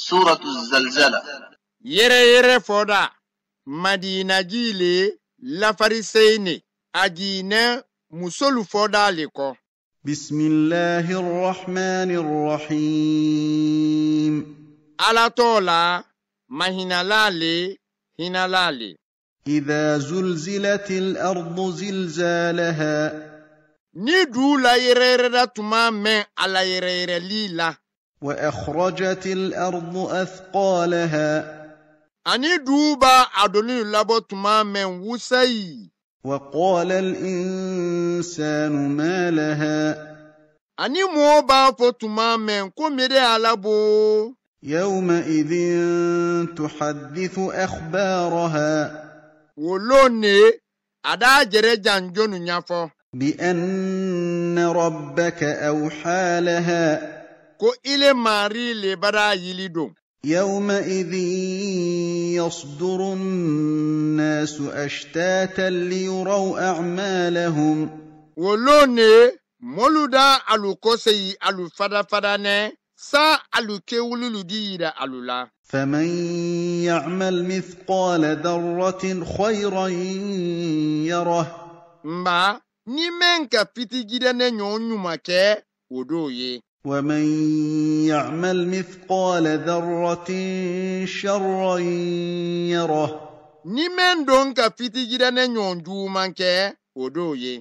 suratu zalzala yɛrɛ yɛrɛ fɔda madinaji le lafarisɛyi ne a jinɛ musolu fɔda le kɔ bisimilahi rahmani rahim ala tɔɔ la mahinala le hinala le idha zulzilati al-ardu zilzalaha ni du la yɛrɛyɛrɛda tuma mɛn a yɛrɛyɛrɛli la وأخرجت الأرض أثقالها أني دوبا أدوني لابو تمام وسي وقال الإنسان ما لها أني موبا فتمام كوميري ألابو يومئذ تحدث أخبارها ولوني أدا جرجان جون يافو بأن ربك أوحى لها ko ile mari le bara yili don يومئذ يصدر الناس أشتاتا ليروا أعمالهم ولوني مولودا ألو كوسي ألو فدا فدا نه سا ألو كيولو ديدا ألو لا فمن يعمل مثقال ذرة خيرا يره ما ni men ka fiti gidane ɲɔgɔn ɲuman kɛ o do ye ومن يعمل مثقال ذره شرا يره ni min don ka fitijira ne ɲɔgɔn juguman kɛ o don ye